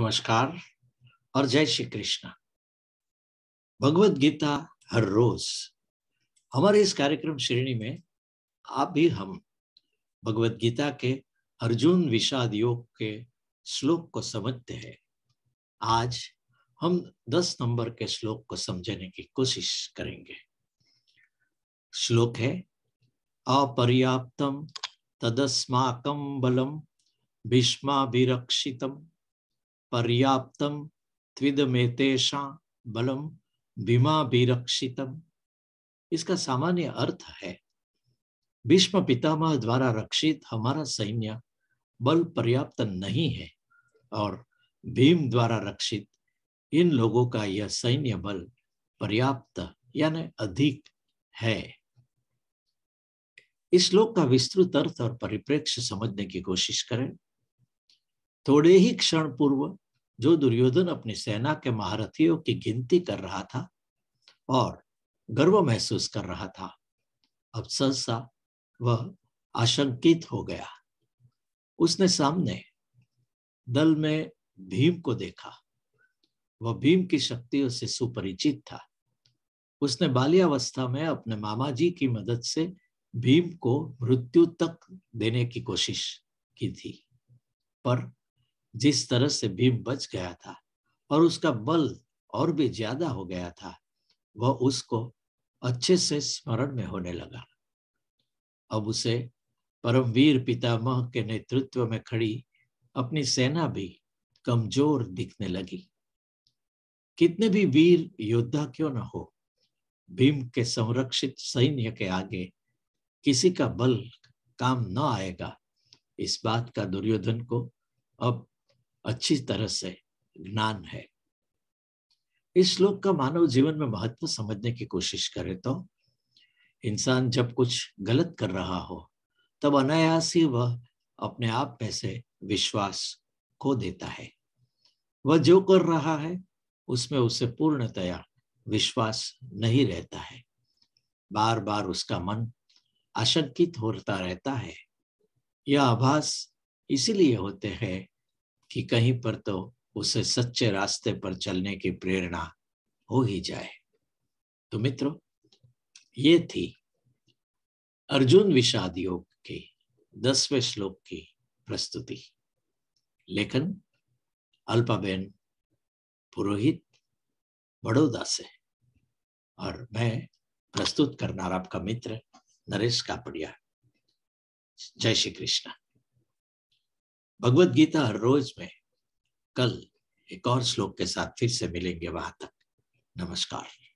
नमस्कार और जय श्री कृष्णा भगवत गीता हर रोज हमारे इस कार्यक्रम श्रेणी में आप भी हम भगवत गीता के अर्जुन विषाद योग के श्लोक को समझते हैं आज हम दस नंबर के श्लोक को समझने की कोशिश करेंगे श्लोक है अपर्याप्तम तदस्माकम बलम भीष्माभिरक्षितम भी पर्याप्तम त्विदमेतेषा बलम भीमा विरक्षितम इसका सामान्य अर्थ है भीष्म पितामह द्वारा रक्षित हमारा सैन्य बल पर्याप्त नहीं है और भीम द्वारा रक्षित इन लोगों का यह सैन्य बल पर्याप्त यानी अधिक है इस श्लोक का विस्तृत अर्थ और परिप्रेक्ष्य समझने की कोशिश करें थोड़े ही क्षण पूर्व जो दुर्योधन अपनी सेना के महारथियों की गिनती कर रहा था और गर्व महसूस कर रहा था अब सहसा वह आशंकित हो गया उसने सामने दल में भीम को देखा वह भीम की शक्तियों से सुपरिचित था उसने बाल्यावस्था में अपने मामा जी की मदद से भीम को मृत्यु तक देने की कोशिश की थी पर जिस तरह से भीम बच गया था और उसका बल और भी ज्यादा हो गया था वह उसको अच्छे से स्मरण में होने लगा अब उसे परमवीर पितामह के नेतृत्व में खड़ी अपनी सेना भी कमजोर दिखने लगी कितने भी वीर योद्धा क्यों न हो भीम के संरक्षित सैन्य के आगे किसी का बल काम न आएगा इस बात का दुर्योधन को अब अच्छी तरह से ज्ञान है इस श्लोक का मानव जीवन में महत्व समझने की कोशिश करें तो इंसान जब कुछ गलत कर रहा हो तब अनायास ही वह अपने आप में से विश्वास खो देता है वह जो कर रहा है उसमें उसे पूर्णतया विश्वास नहीं रहता है बार बार उसका मन आशंकित होता रहता है यह आभास इसीलिए होते हैं कि कहीं पर तो उसे सच्चे रास्ते पर चलने की प्रेरणा हो ही जाए तो मित्रों ये थी अर्जुन विषाद योग के दसवें श्लोक की प्रस्तुति लेखन अल्पाबेन पुरोहित बड़ौदा से और मैं प्रस्तुत करना आपका मित्र नरेश कापड़िया जय श्री कृष्ण भगवत गीता हर रोज में कल एक और श्लोक के साथ फिर से मिलेंगे वहां तक नमस्कार